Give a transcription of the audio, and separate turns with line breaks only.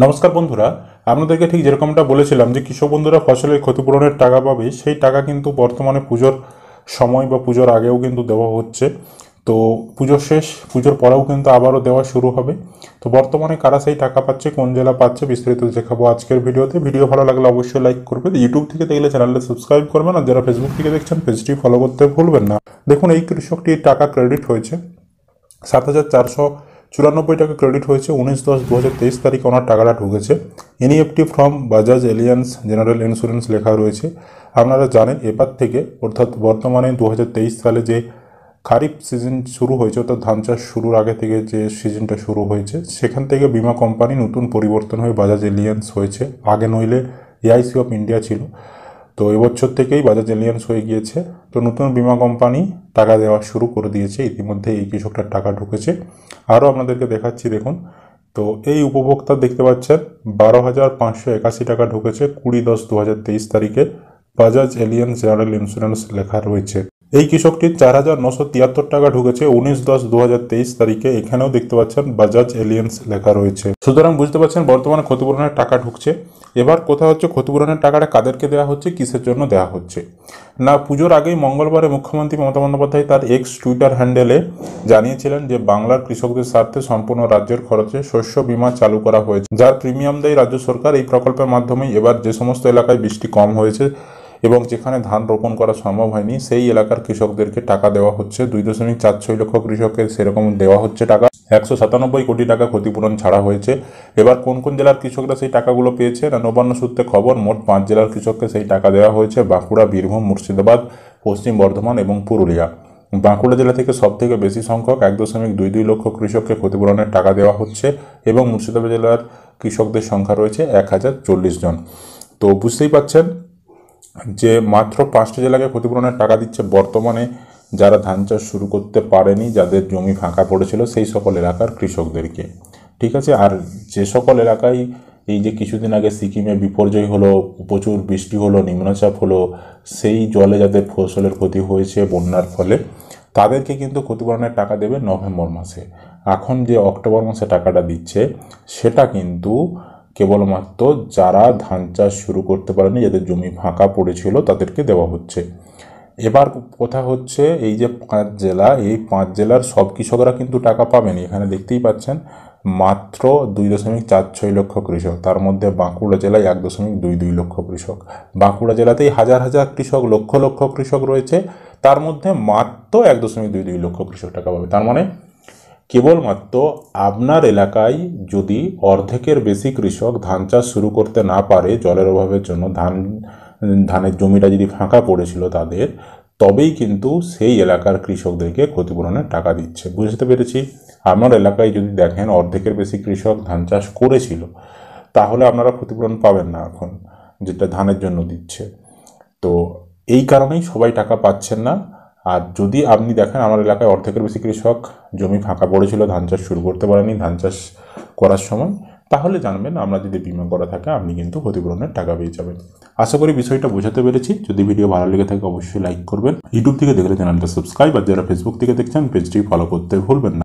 নমস্কার বন্ধুরা আপনাদেরকে ঠিক যেরকমটা বলেছিলাম যে কৃষক বন্ধুরা ফসলের ক্ষতিপূরণের টাকা পাবে সেই টাকা কিন্তু বর্তমানে পুজোর সময় বা পুজোর আগেও কিন্তু দেওয়া হচ্ছে তো পুজোর শেষ পুজোর পরেও কিন্তু আবারও দেওয়া শুরু হবে তো বর্তমানে কারা সেই টাকা পাচ্ছে কোন জেলা পাচ্ছে বিস্তারিত দেখাবো আজকের ভিডিওতে ভিডিও ভালো লাগলে অবশ্যই লাইক করবে ইউটিউব থেকে দেখলে চ্যানেলটা সাবস্ক্রাইব করবেন আর যারা ফেসবুক থেকে দেখছেন পেজটি ফলো করতে ভুলবেন না দেখুন এই কৃষকটির টাকা ক্রেডিট হয়েছে সাত হাজার চারশো চুরানব্বই টাকা ক্রেডিট হয়েছে উনিশ দশ দু হাজার তেইশ তারিখে ওনার টাকাটা ঢুকেছে NEFT from Bajaj Allianz general insurance লেখা রয়েছে আপনারা জানেন এবার থেকে অর্থাৎ বর্তমানে দু সালে যে খারিফ সিজন শুরু হয়েছে অর্থাৎ ধান চাষ শুরুর আগে থেকে যে সিজনটা শুরু হয়েছে সেখান থেকে বিমা কোম্পানি নতুন পরিবর্তন হয়ে বাজাজ এলিয়ান্স হয়েছে আগে নইলে এআইসি অফ ইন্ডিয়া ছিল তো এবছর থেকেই বাজাজ এলিয়েন্স হয়ে গিয়েছে তো নতুন বিমা কোম্পানি টাকা দেওয়া শুরু করে দিয়েছে ইতিমধ্যে এই কৃষকটার টাকা ঢুকেছে আরও আপনাদেরকে দেখাচ্ছি দেখুন তো এই উপভোক্তা দেখতে পাচ্ছেন বারো হাজার পাঁচশো একাশি টাকা ঢুকেছে কুড়ি দশ দু হাজার তেইশ তারিখে বাজাজ এলিয়েন্স জেনারেল ইন্স্যুরেন্স লেখা রয়েছে এই কৃষকটির চার হাজার নশো তিয়াত্তর টাকা ঢুকেছে উনিশ দশ দু হাজার তেইশ তারিখে এখানেও দেখতে পাচ্ছেন বাজাজ এলিয়েন্স লেখা রয়েছে সুতরাং বুঝতে পারছেন বর্তমানে ক্ষতিপূরণের টাকা ঢুকছে এবার কোথা হচ্ছে ক্ষতিপূরণের টাকাটা কাদেরকে দেওয়া হচ্ছে কিসের জন্য দেওয়া হচ্ছে না পুজোর আগেই মঙ্গলবারে মুখ্যমন্ত্রী মমতা বন্দ্যোপাধ্যায় তার এক্স টুইটার হ্যান্ডেলে জানিয়েছিলেন যে বাংলার কৃষকদের স্বার্থে সম্পূর্ণ রাজ্যের খরচে শস্য বিমা চালু করা হয়েছে যার প্রিমিয়াম দেয় রাজ্য সরকার এই প্রকল্পের মাধ্যমে এবার যে সমস্ত এলাকায় বৃষ্টি কম হয়েছে এবং যেখানে ধান রোপণ করা সম্ভব হয়নি সেই এলাকার কৃষকদেরকে টাকা দেওয়া হচ্ছে দুই দশমিক চার ছয় লক্ষ কৃষকের সেরকম দেওয়া হচ্ছে টাকা একশো সাতানব্বই কোটি টাকা ক্ষতিপূরণ ছাড়া হয়েছে এবার কোন কোন জেলার কৃষকরা সেই টাকাগুলো পেয়েছে না নবান্ন সূত্রে খবর মোট পাঁচ জেলার কৃষককে সেই টাকা দেওয়া হয়েছে বাঁকুড়া বীরভূম মুর্শিদাবাদ পশ্চিম বর্ধমান এবং পুরুলিয়া বাঁকুড়া জেলা থেকে সবথেকে বেশি সংখ্যক এক দশমিক দুই দুই লক্ষ কৃষককে ক্ষতিপূরণের টাকা দেওয়া হচ্ছে এবং মুর্শিদাবাদ জেলার কৃষকদের সংখ্যা রয়েছে এক হাজার চল্লিশ জন তো বুঝতেই পাচ্ছেন যে মাত্র পাঁচটি জেলাকে ক্ষতিপূরণের টাকা দিচ্ছে বর্তমানে যারা ধান চাষ শুরু করতে পারেনি যাদের জমি ফাঁকা পড়েছিল সেই সকল এলাকার কৃষকদেরকে ঠিক আছে আর যে সকল এলাকায় এই যে কিছুদিন আগে সিকিমে বিপর্যয় হলো প্রচুর বৃষ্টি হলো নিম্নচাপ হলো সেই জলে যাদের ফসলের ক্ষতি হয়েছে বন্যার ফলে তাদেরকে কিন্তু ক্ষতিপূরণের টাকা দেবে নভেম্বর মাসে এখন যে অক্টোবর মাসে টাকাটা দিচ্ছে সেটা কিন্তু কেবলমাত্র যারা ধান চাষ শুরু করতে পারেনি যাদের জমি ফাঁকা পড়েছিল তাদেরকে দেওয়া হচ্ছে এবার কথা হচ্ছে এই যে পাঁচ জেলা এই পাঁচ জেলার সব কৃষকরা কিন্তু টাকা পাবেন এখানে দেখতেই পাচ্ছেন মাত্র দুই দশমিক চার ছয় লক্ষ কৃষক তার মধ্যে বাঁকুড়া জেলায় এক দশমিক দুই দুই লক্ষ কৃষক বাঁকুড়া জেলাতেই হাজার হাজার কৃষক লক্ষ লক্ষ কৃষক রয়েছে তার মধ্যে মাত্র এক দশমিক দুই দুই লক্ষ কৃষক টাকা পাবে তার মানে কেবলমাত্র আপনার এলাকায় যদি অর্ধেকের বেশি কৃষক ধান চাষ শুরু করতে না পারে জলের অভাবের জন্য ধান ধানের জমিটা যদি ফাঁকা পড়েছিল তাদের তবেই কিন্তু সেই এলাকার কৃষকদেরকে ক্ষতিপূরণের টাকা দিচ্ছে বুঝতে পেরেছি আমার এলাকায় যদি দেখেন অর্ধেকের বেশি কৃষক ধান চাষ করেছিল তাহলে আপনারা ক্ষতিপূরণ পাবেন না এখন যেটা ধানের জন্য দিচ্ছে তো এই কারণেই সবাই টাকা পাচ্ছেন না আর যদি আপনি দেখেন আমার এলাকায় অর্ধেকের বেশি কৃষক জমি ফাঁকা পড়েছিল ধান চাষ শুরু করতে পারেনি ধান চাষ করার সময় তাহলে জানবেন আমরা যদি বিমা করা থাকে আপনি কিন্তু ক্ষতিপূরণের টাকা পেয়ে যাবেন আশা করি বিষয়টা বোঝাতে পেরেছি যদি ভিডিও ভালো লেগে থাকে অবশ্যই লাইক করবেন ইউটিউব থেকে দেখলে চ্যানেলটা সাবস্ক্রাইব আর যারা ফেসবুক থেকে দেখছেন পেজটি ফলো করতে ভুলবেন না